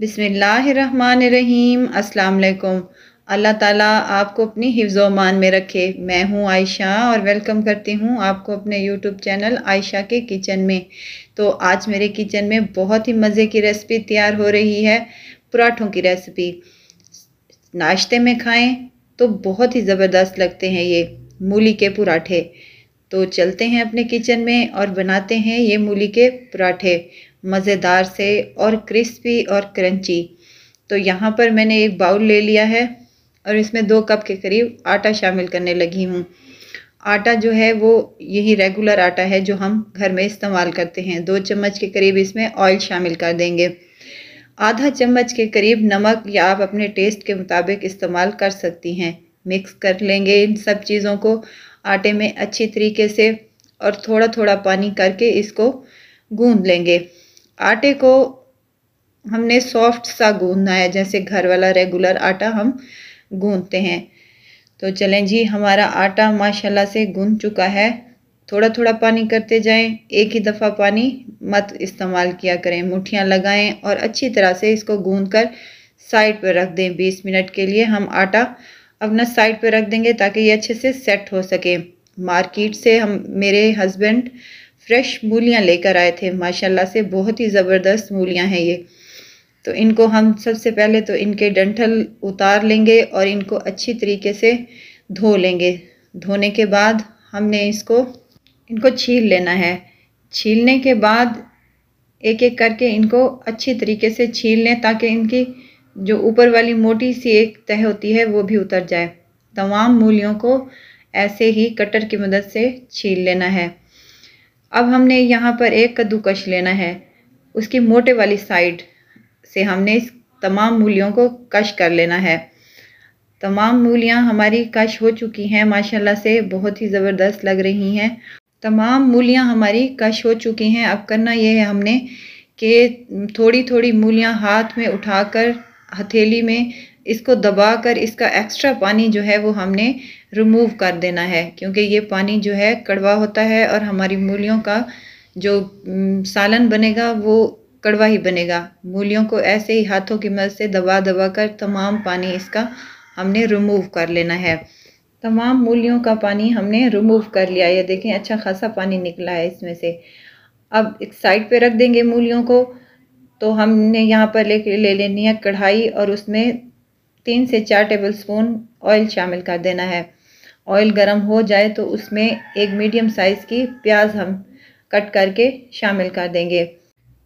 बिसमीम् अल्लाह ताला आपको अपनी मान में रखे मैं हूँ आयशा और वेलकम करती हूँ आपको अपने यूट्यूब चैनल आयशा के किचन में तो आज मेरे किचन में बहुत ही मज़े की रेसिपी तैयार हो रही है पराठों की रेसिपी नाश्ते में खाएं तो बहुत ही ज़बरदस्त लगते हैं ये मूली के पराठे तो चलते हैं अपने किचन में और बनाते हैं ये मूली के पराठे मज़ेदार से और क्रिस्पी और क्रंची तो यहाँ पर मैंने एक बाउल ले लिया है और इसमें दो कप के करीब आटा शामिल करने लगी हूँ आटा जो है वो यही रेगुलर आटा है जो हम घर में इस्तेमाल करते हैं दो चम्मच के करीब इसमें ऑयल शामिल कर देंगे आधा चम्मच के करीब नमक या आप अपने टेस्ट के मुताबिक इस्तेमाल कर सकती हैं मिक्स कर लेंगे इन सब चीज़ों को आटे में अच्छी तरीके से और थोड़ा थोड़ा पानी करके इसको गूंद लेंगे आटे को हमने सॉफ्ट सा गूंदना है जैसे घर वाला रेगुलर आटा हम गूंदते हैं तो चलें जी हमारा आटा माशाल्लाह से गूंद चुका है थोड़ा थोड़ा पानी करते जाएं एक ही दफ़ा पानी मत इस्तेमाल किया करें मुठियाँ लगाएं और अच्छी तरह से इसको गूंद कर साइड पर रख दें 20 मिनट के लिए हम आटा अपना साइड पर रख देंगे ताकि ये अच्छे से सेट हो सके मार्केट से हम मेरे हस्बैंड फ्रेश मूलियाँ लेकर आए थे माशाल्लाह से बहुत ही ज़बरदस्त मूलियाँ हैं ये तो इनको हम सबसे पहले तो इनके डंठल उतार लेंगे और इनको अच्छी तरीके से धो लेंगे धोने के बाद हमने इसको इनको छील लेना है छीलने के बाद एक एक करके इनको अच्छी तरीके से छील लें ताकि इनकी जो ऊपर वाली मोटी सी एक तह होती है वो भी उतर जाए तमाम मूलियों को ऐसे ही कटर की मदद से छील लेना है अब हमने यहाँ पर एक कद्दूकश लेना है उसकी मोटे वाली साइड से हमने इस तमाम मूलियों को कश कर लेना है तमाम मूलियाँ हमारी कश हो चुकी हैं माशाल्लाह से बहुत ही ज़बरदस्त लग रही हैं तमाम मूलियाँ हमारी कश हो चुकी हैं अब करना यह है हमने कि थोड़ी थोड़ी मूलियाँ हाथ में उठाकर हथेली में इसको दबा कर इसका एक्स्ट्रा पानी जो है वो हमने रिमूव कर देना है क्योंकि ये पानी जो है कड़वा होता है और हमारी मूलियों का जो सालन बनेगा वो कड़वा ही बनेगा मूलियों को ऐसे ही हाथों की मदद से दबा दबा कर तमाम पानी इसका हमने रिमूव कर लेना है तमाम मूलियों का पानी हमने रिमूव कर लिया ये देखें अच्छा खासा पानी निकला है इसमें से अब एक साइड पे रख देंगे मूलियों को तो हमने यहाँ पर ले ले लेनी है कढ़ाई और उसमें तीन से चार टेबलस्पून ऑयल शामिल कर देना है ऑयल गर्म हो जाए तो उसमें एक मीडियम साइज़ की प्याज हम कट करके शामिल कर देंगे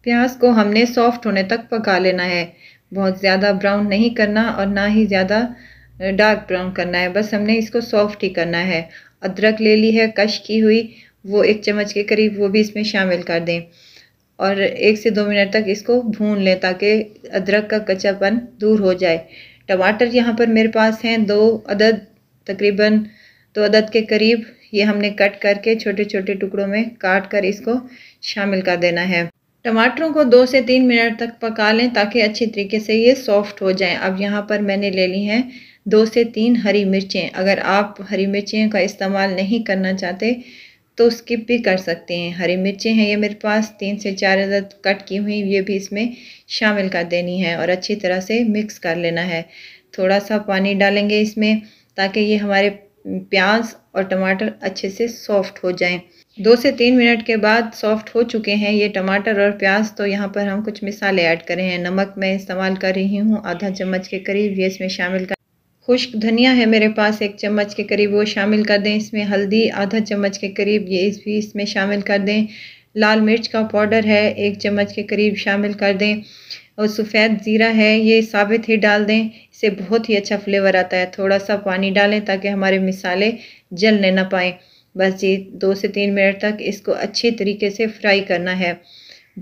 प्याज को हमने सॉफ्ट होने तक पका लेना है बहुत ज़्यादा ब्राउन नहीं करना और ना ही ज़्यादा डार्क ब्राउन करना है बस हमने इसको सॉफ्ट ही करना है अदरक ले ली है कश की हुई वो एक चम्मच के करीब वो भी इसमें शामिल कर दें और एक से दो मिनट तक इसको भून लें ताकि अदरक का कच्चापन दूर हो जाए टमाटर यहाँ पर मेरे पास हैं दो अदद तकरीबन दो अदद के करीब ये हमने कट करके छोटे छोटे टुकड़ों में काट कर इसको शामिल कर देना है टमाटरों को दो से तीन मिनट तक पका लें ताकि अच्छी तरीके से ये सॉफ्ट हो जाएं अब यहाँ पर मैंने ले ली हैं दो से तीन हरी मिर्चें अगर आप हरी मिर्चें का इस्तेमाल नहीं करना चाहते तो स्किप भी कर सकते हैं हरी मिर्चें हैं ये मेरे पास तीन से चार अदद कट की हुई ये भी इसमें शामिल कर देनी है और अच्छी तरह से मिक्स कर लेना है थोड़ा सा पानी डालेंगे इसमें ताकि ये हमारे प्याज और टमाटर अच्छे से सॉफ्ट हो जाएं दो से तीन मिनट के बाद सॉफ्ट हो चुके हैं ये टमाटर और प्याज तो यहाँ पर हम कुछ मिसाले ऐड करें हैं नमक मैं इस्तेमाल कर रही हूँ आधा चम्मच के करीब ये इसमें शामिल कर खुश्क धनिया है मेरे पास एक चम्मच के करीब वो शामिल कर दें इसमें हल्दी आधा चम्मच के करीब ये इस भी इसमें शामिल कर दें लाल मिर्च का पाउडर है एक चम्मच के करीब शामिल कर दें और सफ़ेद ज़ीरा है ये साबित ही डाल दें इससे बहुत ही अच्छा फ्लेवर आता है थोड़ा सा पानी डालें ताकि हमारे मिसाले जलने ना पाएँ बस ये दो से तीन मिनट तक इसको अच्छे तरीके से फ्राई करना है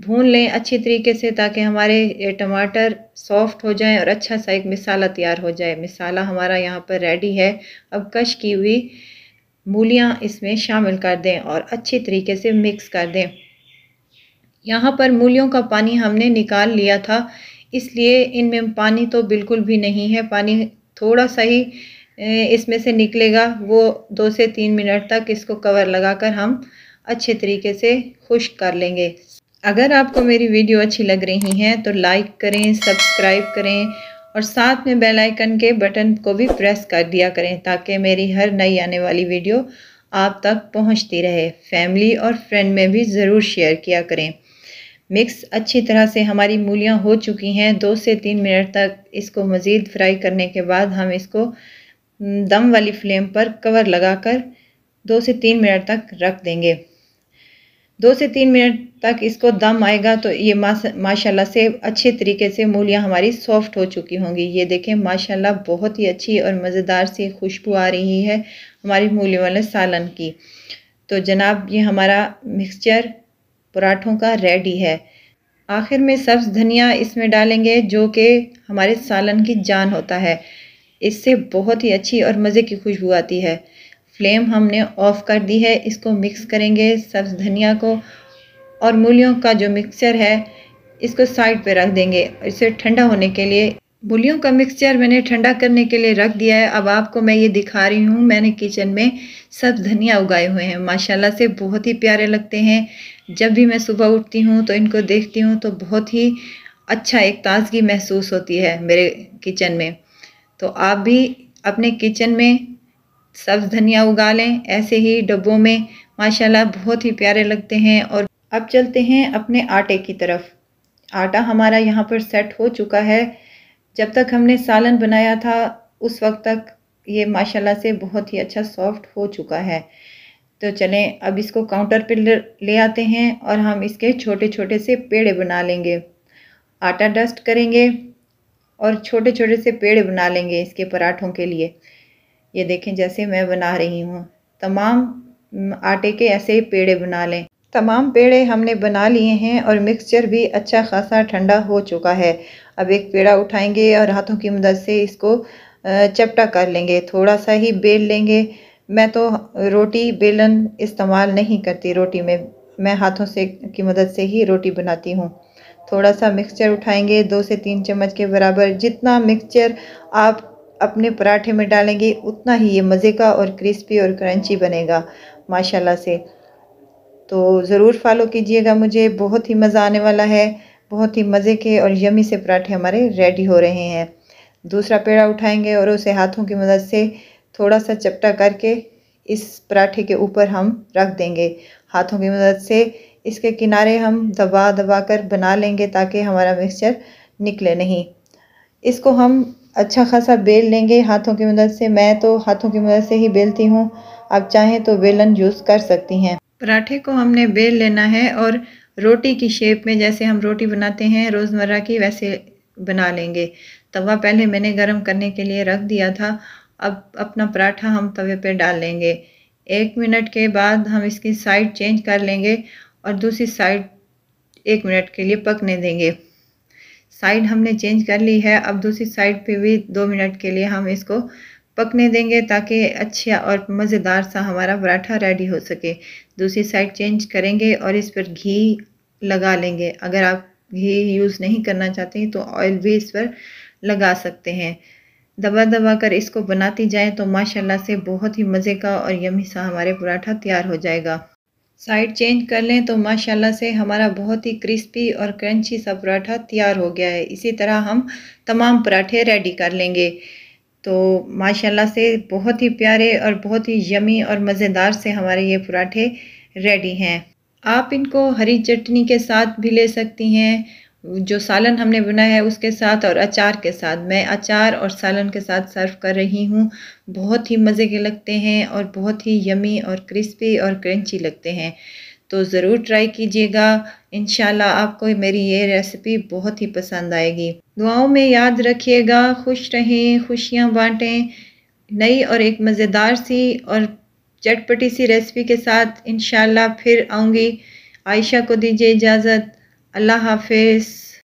भून लें अच्छी तरीके से ताकि हमारे टमाटर सॉफ्ट हो जाएं और अच्छा सा एक मिसाला तैयार हो जाए मिसाला हमारा यहाँ पर रेडी है अब कश की हुई मूलियाँ इसमें शामिल कर दें और अच्छे तरीके से मिक्स कर दें यहाँ पर मूलियों का पानी हमने निकाल लिया था इसलिए इनमें पानी तो बिल्कुल भी नहीं है पानी थोड़ा सा ही इसमें से निकलेगा वो दो से तीन मिनट तक इसको कवर लगाकर हम अच्छे तरीके से खुश्क कर लेंगे अगर आपको मेरी वीडियो अच्छी लग रही है तो लाइक करें सब्सक्राइब करें और साथ में बेल आइकन के बटन को भी प्रेस कर दिया करें ताकि मेरी हर नई आने वाली वीडियो आप तक पहुंचती रहे फैमिली और फ्रेंड में भी ज़रूर शेयर किया करें मिक्स अच्छी तरह से हमारी मूलियाँ हो चुकी हैं दो से तीन मिनट तक इसको मज़ीद फ्राई करने के बाद हम इसको दम वाली फ्लेम पर कवर लगाकर दो से तीन मिनट तक रख देंगे दो से तीन मिनट तक इसको दम आएगा तो ये माशाल्लाह से अच्छे तरीके से मूलियाँ हमारी सॉफ्ट हो चुकी होंगी ये देखें माशाल्लाह बहुत ही अच्छी और मज़ेदार सी खुशबू आ रही है हमारी मूली वाले सालन की तो जनाब ये हमारा मिक्सचर पराठों का रेडी है आखिर में सब्ज़ धनिया इसमें डालेंगे जो कि हमारे सालन की जान होता है इससे बहुत ही अच्छी और मज़े की खुशबू आती है फ्लेम हमने ऑफ़ कर दी है इसको मिक्स करेंगे सब्ज़ धनिया को और मूलियों का जो मिक्सचर है इसको साइड पे रख देंगे इसे ठंडा होने के लिए मूलियों का मिक्सचर मैंने ठंडा करने के लिए रख दिया है अब आपको मैं ये दिखा रही हूँ मैंने किचन में सब्ज़ धनिया उगाए हुए हैं माशाल्लाह से बहुत ही प्यारे लगते हैं जब भी मैं सुबह उठती हूँ तो इनको देखती हूँ तो बहुत ही अच्छा एक ताजगी महसूस होती है मेरे किचन में तो आप भी अपने किचन में सब्ज़ धनिया उगा लें ऐसे ही डब्बों में माशाल्लाह बहुत ही प्यारे लगते हैं और अब चलते हैं अपने आटे की तरफ आटा हमारा यहाँ पर सेट हो चुका है जब तक हमने सालन बनाया था उस वक्त तक ये माशाल्लाह से बहुत ही अच्छा सॉफ्ट हो चुका है तो चलें अब इसको काउंटर पर ले आते हैं और हम इसके छोटे छोटे से पेड़े बना लेंगे आटा डस्ट करेंगे और छोटे छोटे से पेड़े बना लेंगे इसके पराठों के लिए ये देखें जैसे मैं बना रही हूँ तमाम आटे के ऐसे पेड़े बना लें तमाम पेड़े हमने बना लिए हैं और मिक्सचर भी अच्छा खासा ठंडा हो चुका है अब एक पेड़ा उठाएंगे और हाथों की मदद से इसको चपटा कर लेंगे थोड़ा सा ही बेल लेंगे मैं तो रोटी बेलन इस्तेमाल नहीं करती रोटी में मैं हाथों से की मदद से ही रोटी बनाती हूँ थोड़ा सा मिक्सचर उठाएंगे दो से तीन चम्मच के बराबर जितना मिक्सचर आप अपने पराठे में डालेंगे उतना ही ये मज़े का और क्रिस्पी और क्रंची बनेगा माशाल्लाह से तो ज़रूर फॉलो कीजिएगा मुझे बहुत ही मज़ा आने वाला है बहुत ही मज़े के और यमी से पराठे हमारे रेडी हो रहे हैं दूसरा पेड़ा उठाएंगे और उसे हाथों की मदद से थोड़ा सा चपटा करके इस पराठे के ऊपर हम रख देंगे हाथों की मदद से इसके किनारे हम दबा दबा कर बना लेंगे ताकि हमारा मिक्सचर निकले नहीं इसको हम अच्छा खासा बेल लेंगे हाथों की मदद से मैं तो हाथों की मदद से ही बेलती हूँ आप चाहें तो बेलन यूज़ कर सकती हैं पराठे को हमने बेल लेना है और रोटी की शेप में जैसे हम रोटी बनाते हैं रोज़मर्रा की वैसे बना लेंगे तवा पहले मैंने गर्म करने के लिए रख दिया था अब अपना पराठा हम तवे पर डाल लेंगे एक मिनट के बाद हम इसकी साइड चेंज कर लेंगे और दूसरी साइड एक मिनट के लिए पकने देंगे साइड हमने चेंज कर ली है अब दूसरी साइड पे भी दो मिनट के लिए हम इसको पकने देंगे ताकि अच्छा और मज़ेदार सा हमारा पराठा रेडी हो सके दूसरी साइड चेंज करेंगे और इस पर घी लगा लेंगे अगर आप घी यूज़ नहीं करना चाहते तो ऑयल भी इस पर लगा सकते हैं दबा दबा कर इसको बनाती जाएं तो माशाल्लाह से बहुत ही मज़े का और यमी सा हमारे पराठा तैयार हो जाएगा साइड चेंज कर लें तो माशाल्लाह से हमारा बहुत ही क्रिस्पी और क्रंची सा पराठा तैयार हो गया है इसी तरह हम तमाम पराठे रेडी कर लेंगे तो माशाल्लाह से बहुत ही प्यारे और बहुत ही यमी और मज़ेदार से हमारे ये पराठे रेडी हैं आप इनको हरी चटनी के साथ भी ले सकती हैं जो सालन हमने बनाया है उसके साथ और अचार के साथ मैं अचार और सालन के साथ सर्व कर रही हूँ बहुत ही मज़े के लगते हैं और बहुत ही यमी और क्रिस्पी और क्रंची लगते हैं तो ज़रूर ट्राई कीजिएगा इन आपको मेरी ये रेसिपी बहुत ही पसंद आएगी दुआओं में याद रखिएगा खुश रहें खुशियाँ बाँटें नई और एक मज़ेदार सी और चटपटी सी रेसिपी के साथ इन फिर आऊँगी आयशा को दीजिए इजाज़त अल्लाह हाफिज़